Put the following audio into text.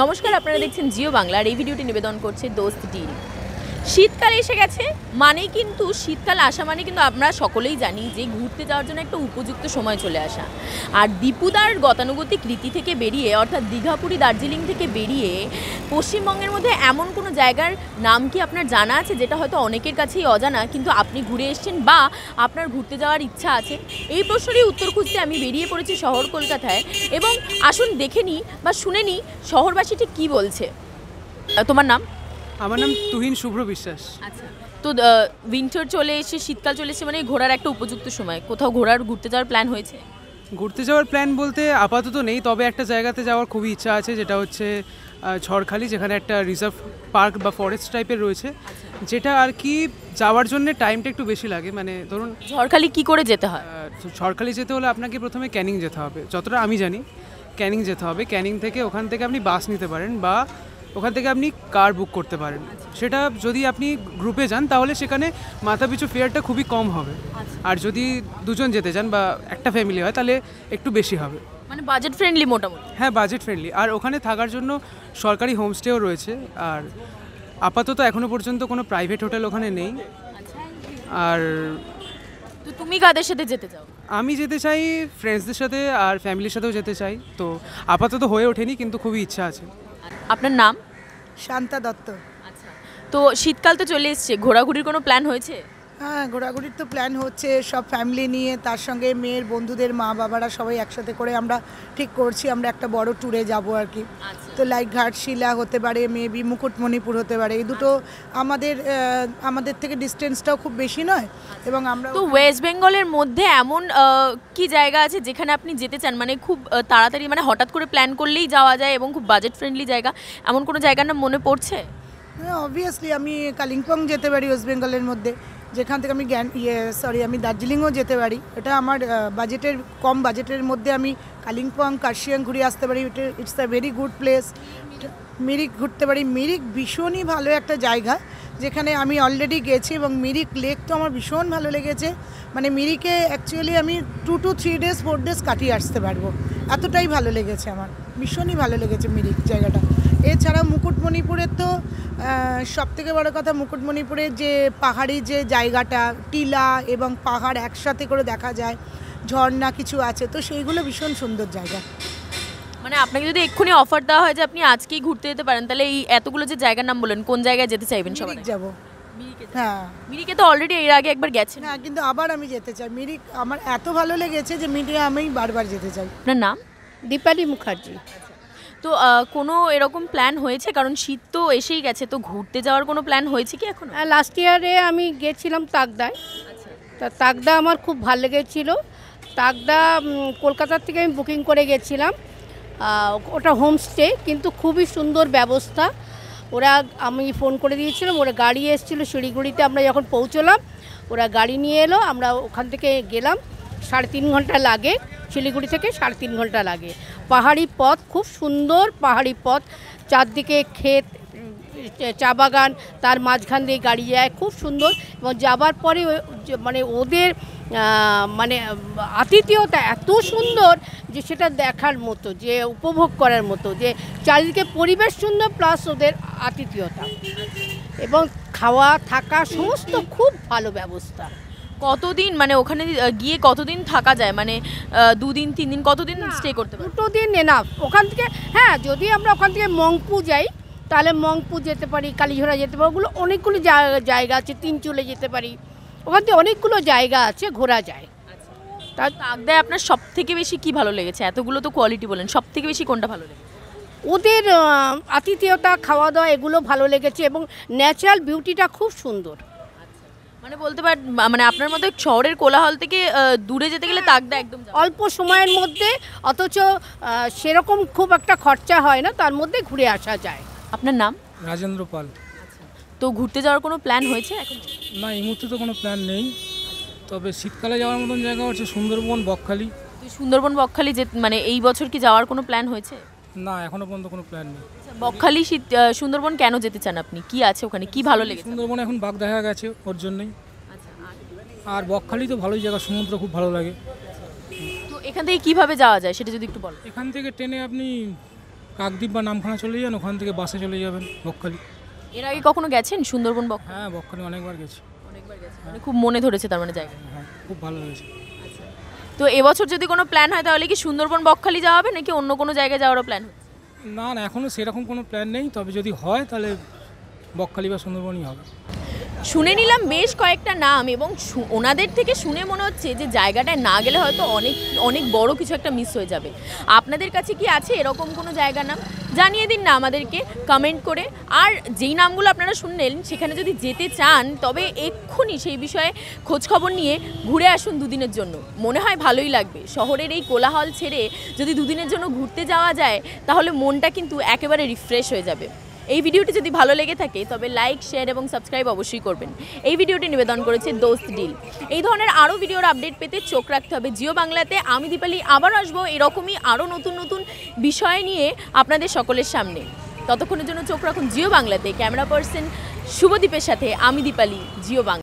নমস্কার আপনারা দেখছেন জিও বাংলার এই ভিডিওটি নিবেদন করছে দোস্ত ডিল শীতকাল এসে গেছে মানে কিন্তু শীতকাল আসা মানে কিন্তু আমরা সকলেই জানি যে ঘুরতে যাওয়ার জন্য একটা উপযুক্ত সময় চলে আসা আর দীপুদার গতানুগতিক রীতি থেকে বেরিয়ে অর্থাৎ দীঘাপুরি দার্জিলিং থেকে বেরিয়ে পশ্চিমবঙ্গের মধ্যে এমন কোনো জায়গার নাম কি আপনার জানা আছে যেটা হয়তো অনেকের কাছেই অজানা কিন্তু আপনি ঘুরে এসছেন বা আপনার ঘুরতে যাওয়ার ইচ্ছা আছে এই প্রশ্নেরই উত্তর খুঁজতে আমি বেরিয়ে পড়েছি শহর কলকাতায় এবং আসুন দেখে নিই বা শুনে নিই শহরবাসী ঠিক কী বলছে তোমার নাম আমার নাম তুহিন শুভ্র বিশ্বাস আচ্ছা তো উইন্টার চলে এসে শীতকাল চলে এসে মানে ঘোরার একটা উপযুক্ত সময় কোথাও ঘোরার ঘুরতে যাওয়ার প্ল্যান হয়েছে ঘুরতে যাওয়ার প্ল্যান বলতে আপাতত নেই তবে একটা জায়গাতে যাওয়ার খুবই ইচ্ছা আছে যেটা হচ্ছে ঝড়খালি যেখানে একটা রিজার্ভ পার্ক বা ফরেস্ট টাইপের রয়েছে আচ্ছা। যেটা আর কি যাওয়ার জন্য টাইমটা একটু বেশি লাগে মানে ধরুন ঝড়খালি কি করে যেতে হয় ঝড়খালি যেতে হলে আপনাকে প্রথমে ক্যানিং যেতে হবে যতটা আমি জানি ক্যানিং যেতে হবে ক্যানিং থেকে ওখান থেকে আপনি বাস নিতে পারেন বা ওখান থেকে আপনি কার বুক করতে পারেন সেটা যদি আপনি গ্রুপে যান তাহলে সেখানে মাথাপিছু ফেয়ারটা খুবই কম হবে আচ্ছা। আর যদি দুজন যেতে চান বা একটা ফ্যামিলি হয় তাহলে একটু বেশি হবে মানে বাজেট ফ্রেন্ডলি মোটামুটি হ্যাঁ বাজেট ফ্রেন্ডলি আর ওখানে থাকার জন্য সরকারি হোমস্টেও রয়েছে আর আপাতত এখনও পর্যন্ত কোনো প্রাইভেট হোটেল ওখানে নেই আচ্ছা। আর তুমি কাদের সাথে যেতে চাও আমি যেতে চাই ফ্রেন্ডসদের সাথে আর ফ্যামিলির সাথেও যেতে চাই তো আপাতত হয়ে ওঠেনি কিন্তু খুবই ইচ্ছা আছে আপনার নাম শান্তা দত্ত আচ্ছা তো শীতকাল তো চলে এসছে ঘোরাঘুরির কোনো প্ল্যান হয়েছে হ্যাঁ ঘোরাঘুরির তো প্ল্যান হচ্ছে সব ফ্যামিলি নিয়ে তার সঙ্গে মেয়ের বন্ধুদের মা বাবারা সবাই একসাথে করে আমরা ঠিক করছি আমরা একটা বড় ট্যুরে যাব আর কি আচ্ছা। তো লাইক ঘাটশিলা হতে পারে মেবি মুকুটমণিপুর হতে পারে এই দুটো আচ্ছা। আমাদের আমাদের থেকে ডিস্টেন্সটাও খুব বেশি নয় আচ্ছা। এবং আমরা তো ওয়েস্ট বেঙ্গলের মধ্যে এমন কি জায়গা আছে যেখানে আপনি যেতে চান মানে খুব তাড়াতাড়ি মানে হঠাৎ করে প্ল্যান করলেই যাওয়া যায় এবং খুব বাজেট ফ্রেন্ডলি জায়গা এমন কোনো জায়গার নাম মনে পড়ছে হ্যাঁ অবভিয়াসলি আমি কালিম্পং যেতে পারি ওয়েস্ট বেঙ্গলের মধ্যে যেখান থেকে আমি জ্ঞান ইয়ে সরি আমি দার্জিলিংও যেতে পারি এটা আমার বাজেটের কম বাজেটের মধ্যে আমি কালিম্পং কার্শিয়াং ঘুরে আসতে পারি it's a very good place Mirik ঘুরতে পারি মিরিক ভীষণই ভালো একটা জায়গা যেখানে আমি অলরেডি গেছি এবং মিরিক লেক তো আমার ভীষণ ভালো লেগেছে মানে মিরিকে অ্যাকচুয়ালি আমি two two three days four days কাটিয়ে আসতে পারবো এতটাই ভালো লেগেছে আমার ভীষণই ভালো লেগেছে মিরিক জায়গাটা এছাড়া মুকুটমণিপুরের তো সবথেকে বড় কথা মুকুটমণিপুরের যে পাহাড়ি যে জায়গাটা টিলা এবং পাহাড় একসাথে করে দেখা যায় ঝর্ণা কিছু আছে তো সেইগুলো ভীষণ সুন্দর জায়গা মানে আপনাকে যদি এক্ষুনি অফার দেওয়া হয় যে আপনি আজকেই ঘুরতে যেতে পারেন তাহলে এই এতগুলো যে জায়গার নাম বলেন কোন জায়গায় যেতে চাইবেন সবাই যাব হ্যাঁ মিরিকে তো অলরেডি এর আগে একবার গেছেন হ্যাঁ কিন্তু আবার আমি যেতে চাই মিরিক আমার এত ভালো লেগেছে যে মিরিকে আমি বারবার যেতে চাই আপনার নাম দীপালি মুখার্জি তো কোনো এরকম প্ল্যান হয়েছে কারণ শীত তো এসেই গেছে তো ঘুরতে যাওয়ার কোনো প্ল্যান হয়েছে কি এখন লাস্ট ইয়ারে আমি গেছিলাম তাকদায় আচ্ছা। তা তাকদা আমার খুব ভালো লেগেছিলো তাকদা কলকাতার থেকে আমি বুকিং করে গেছিলাম ওটা হোমস্টে কিন্তু খুবই সুন্দর ব্যবস্থা ওরা আমি ফোন করে দিয়েছিলাম ওরা গাড়ি এসেছিলো শিলিগুড়িতে আমরা যখন পৌঁছলাম ওরা গাড়ি নিয়ে এলো আমরা ওখান থেকে গেলাম সাড়ে তিন ঘন্টা লাগে শিলিগুড়ি থেকে সাড়ে তিন ঘন্টা লাগে পাহাড়ি পথ খুব সুন্দর পাহাড়ি পথ চারদিকে ক্ষেত চা বাগান তার মাঝখান দিয়ে গাড়ি যায় খুব সুন্দর এবং যাবার পরে মানে ওদের মানে আতিথেয়তা এত সুন্দর যে সেটা দেখার মতো যে উপভোগ করার মতো যে চারিদিকে পরিবেশ সুন্দর প্লাস ওদের আতিথেয়তা এবং খাওয়া থাকা সমস্ত খুব ভালো ব্যবস্থা কতদিন মানে ওখানে গিয়ে কতদিন থাকা যায় মানে দুদিন তিন দিন কতদিন স্টে করতে পারি দুটো দিন না ওখান থেকে হ্যাঁ যদি আমরা ওখান থেকে মংপু যাই তাহলে মংপু যেতে পারি কালীঝোড়া যেতে পারি ওগুলো অনেকগুলো জায়গা আছে তিনচুলে যেতে পারি ওখান থেকে অনেকগুলো জায়গা আছে ঘোরা যায় তার আচ্ছা। তাগদায় আপনার সব থেকে বেশি কি ভালো লেগেছে এতগুলো তো কোয়ালিটি বলেন সব থেকে বেশি কোনটা ভালো লেগেছে ওদের আতিথেয়তা খাওয়া দাওয়া এগুলো ভালো লেগেছে এবং ন্যাচারাল বিউটিটা খুব সুন্দর মানে বলতে পার মানে আপনার মতো শহরের কোলাহল থেকে দূরে যেতে গেলে হ্যাঁ, তাগদা একদম অল্প সময়ের মধ্যে অথচ সেরকম খুব একটা খরচা হয় না তার মধ্যে ঘুরে আসা যায় আপনার নাম রাজেন্দ্র পাল আচ্ছা। তো ঘুরতে যাওয়ার কোনো প্ল্যান হয়েছে না এই মুহূর্তে তো কোনো প্ল্যান নেই তবে শীতকালে যাওয়ার মতন জায়গা হচ্ছে সুন্দরবন বকখালি সুন্দরবন বকখালি যে মানে এই বছর কি যাওয়ার কোনো প্ল্যান হয়েছে না এখনো পর্যন্ত কোনো প্ল্যান নেই আচ্ছা, বকখালি সুন্দরবন কেন যেতে চান আপনি কি আছে ওখানে কি ভালো লেগেছে সুন্দরবন এখন বাঘ দেখা গেছে ওর জন্যই আচ্ছা, আর বকখালি তো ভালোই জায়গা সমুদ্র খুব ভালো লাগে তো এখান থেকে কিভাবে যাওয়া যায় সেটা যদি একটু বলেন এখান থেকে ট্রেনে আপনি কাকদ্বীপ বা নামখানা চলে যান ওখান থেকে বাসে চলে যাবেন বকখালি এর আগে কখনো গেছেন সুন্দরবন বক হ্যাঁ বকখালি অনেকবার গেছি অনেকবার গেছি মানে খুব মনে ধরেছে তার মানে জায়গা হ্যাঁ খুব ভালো লেগেছে আচ্ছা। তো এবছর যদি কোনো প্ল্যান হয় তাহলে কি সুন্দরবন বকখালি যাওয়া হবে নাকি অন্য কোনো জায়গায় যাওয়ারও প্ল্যান না না এখনও সেরকম কোনো প্ল্যান নেই তবে যদি হয় তাহলে বকখালি বা সুন্দরবনই হবে শুনে নিলাম বেশ কয়েকটা নাম এবং ওনাদের থেকে শুনে মনে হচ্ছে যে জায়গাটায় না গেলে হয়তো অনেক অনেক বড় কিছু একটা মিস হয়ে যাবে আপনাদের কাছে কি আছে এরকম কোনো জায়গা নাম জানিয়ে দিন না আমাদেরকে কমেন্ট করে আর যেই নামগুলো আপনারা শুনলেন সেখানে যদি যেতে চান তবে এক্ষুনি সেই বিষয়ে খোঁজখবর নিয়ে ঘুরে আসুন দুদিনের জন্য মনে হয় ভালোই লাগবে শহরের এই কোলাহল ছেড়ে যদি দুদিনের জন্য ঘুরতে যাওয়া যায় তাহলে মনটা কিন্তু একেবারে রিফ্রেশ হয়ে যাবে এই ভিডিওটি যদি ভালো লেগে থাকে তবে লাইক শেয়ার এবং সাবস্ক্রাইব অবশ্যই করবেন এই ভিডিওটি নিবেদন করেছে দোস্ত ডিল এই ধরনের আরও ভিডিওর আপডেট পেতে চোখ রাখতে হবে জিও বাংলাতে আমি দীপালি আবার আসবো এরকমই আরও নতুন নতুন বিষয় নিয়ে আপনাদের সকলের সামনে ততক্ষণের জন্য চোখ রাখুন জিও বাংলাতে ক্যামেরা পার্সন শুভদীপের সাথে আমি দীপালি জিও বাংলা